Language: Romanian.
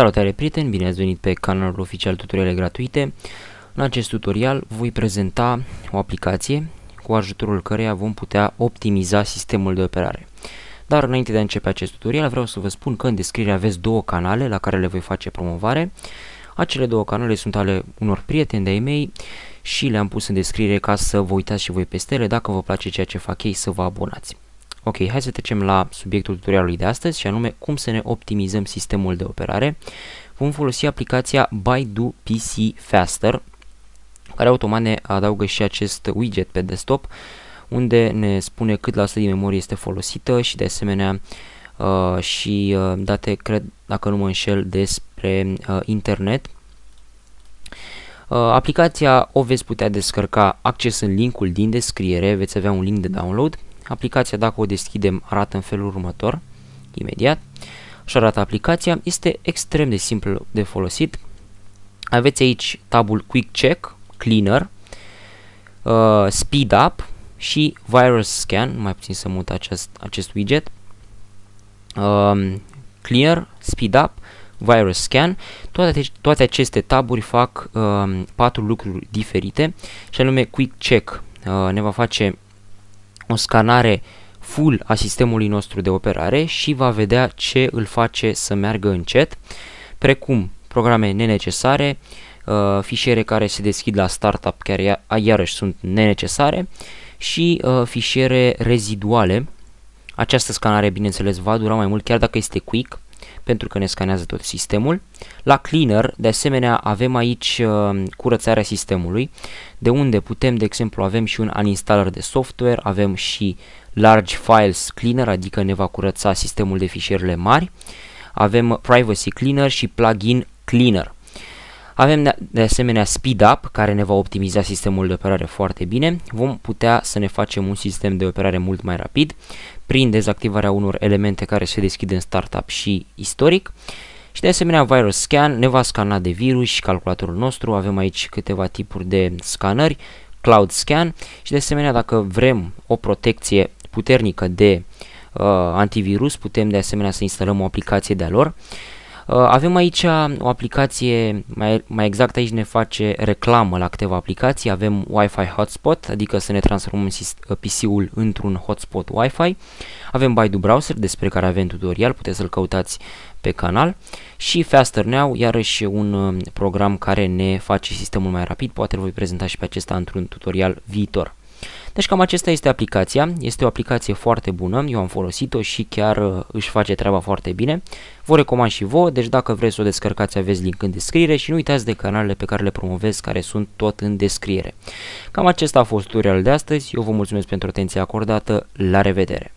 Salutare prieteni, bine ați venit pe canalul oficial tutoriale gratuite. În acest tutorial voi prezenta o aplicație cu ajutorul căreia vom putea optimiza sistemul de operare. Dar înainte de a începe acest tutorial vreau să vă spun că în descriere aveți două canale la care le voi face promovare. Acele două canale sunt ale unor prieteni de-ai mei și le-am pus în descriere ca să vă uitați și voi peste ele. Dacă vă place ceea ce fac ei, să vă abonați. Ok, hai să trecem la subiectul tutorialului de astăzi și anume cum să ne optimizăm sistemul de operare. Vom folosi aplicația Baidu PC Faster, care automat ne adaugă și acest widget pe desktop, unde ne spune cât la 100 din memorie este folosită și de asemenea uh, și uh, date, cred, dacă nu mă înșel, despre uh, internet. Uh, aplicația o veți putea descărca accesând linkul din descriere, veți avea un link de download Aplicația, dacă o deschidem, arată în felul următor, imediat. Și arată aplicația. Este extrem de simplu de folosit. Aveți aici tabul Quick Check, Cleaner, uh, Speed Up și Virus Scan. Mai puțin să mut acest, acest widget. Uh, um, clear, Speed Up, Virus Scan. Toate, toate aceste taburi fac uh, patru lucruri diferite și anume Quick Check uh, ne va face o scanare full a sistemului nostru de operare și va vedea ce îl face să meargă încet, precum programe nenecesare, uh, fișiere care se deschid la startup care iarăși sunt nenecesare și uh, fișiere reziduale această scanare, bineînțeles, va dura mai mult chiar dacă este quick, pentru că ne scanează tot sistemul. La cleaner, de asemenea, avem aici uh, curățarea sistemului, de unde putem, de exemplu, avem și un uninstaller de software, avem și large files cleaner, adică ne va curăța sistemul de fișierele mari, avem privacy cleaner și plugin cleaner. Avem de asemenea Speed Up, care ne va optimiza sistemul de operare foarte bine. Vom putea să ne facem un sistem de operare mult mai rapid prin dezactivarea unor elemente care se deschid în startup și istoric. Și de asemenea Virus Scan ne va scana de virus calculatorul nostru, avem aici câteva tipuri de scanări, Cloud Scan și de asemenea dacă vrem o protecție puternică de uh, antivirus, putem de asemenea să instalăm o aplicație de-a lor. Uh, Uh, avem aici o aplicație, mai, mai exact aici ne face reclamă la câteva aplicații, avem Wi-Fi hotspot, adică să ne transformăm uh, PC-ul într-un hotspot Wi-Fi, avem Baidu Browser, despre care avem tutorial, puteți să-l căutați pe canal și Faster Now, iarăși un um, program care ne face sistemul mai rapid, poate îl voi prezenta și pe acesta într-un tutorial viitor. Deci cam acesta este aplicația, este o aplicație foarte bună, eu am folosit-o și chiar uh, își face treaba foarte bine. Vă recomand și vouă, deci dacă vreți să o descărcați aveți link în descriere și nu uitați de canalele pe care le promovez care sunt tot în descriere. Cam acesta a fost tutorial de astăzi, eu vă mulțumesc pentru atenția acordată, la revedere!